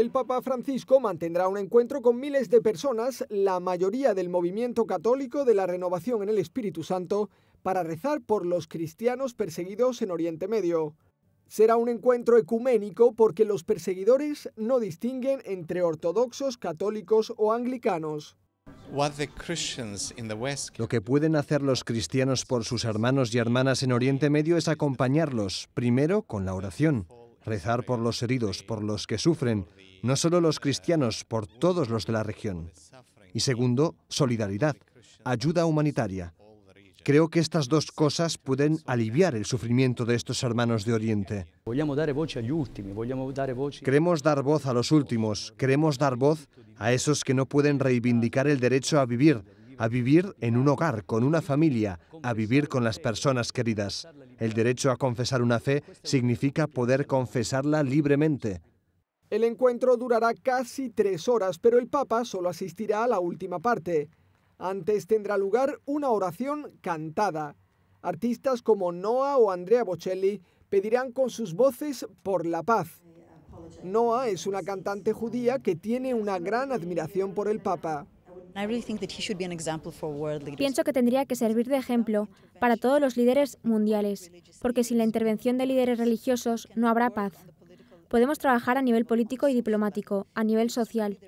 El Papa Francisco mantendrá un encuentro con miles de personas, la mayoría del movimiento católico de la renovación en el Espíritu Santo, para rezar por los cristianos perseguidos en Oriente Medio. Será un encuentro ecuménico porque los perseguidores no distinguen entre ortodoxos, católicos o anglicanos. Lo que pueden hacer los cristianos por sus hermanos y hermanas en Oriente Medio es acompañarlos, primero con la oración rezar por los heridos, por los que sufren, no solo los cristianos, por todos los de la región. Y segundo, solidaridad, ayuda humanitaria. Creo que estas dos cosas pueden aliviar el sufrimiento de estos hermanos de Oriente. Queremos dar voz a los últimos, queremos dar voz a esos que no pueden reivindicar el derecho a vivir, a vivir en un hogar, con una familia, a vivir con las personas queridas. El derecho a confesar una fe significa poder confesarla libremente. El encuentro durará casi tres horas, pero el Papa solo asistirá a la última parte. Antes tendrá lugar una oración cantada. Artistas como Noah o Andrea Bocelli pedirán con sus voces por la paz. Noah es una cantante judía que tiene una gran admiración por el Papa. Pienso que tendría que servir de ejemplo para todos los líderes mundiales, porque sin la intervención de líderes religiosos no habrá paz. Podemos trabajar a nivel político y diplomático, a nivel social,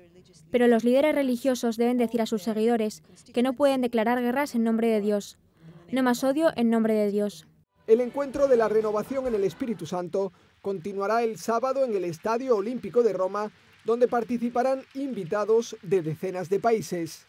pero los líderes religiosos deben decir a sus seguidores que no pueden declarar guerras en nombre de Dios. No más odio en nombre de Dios. El encuentro de la renovación en el Espíritu Santo continuará el sábado en el Estadio Olímpico de Roma donde participarán invitados de decenas de países.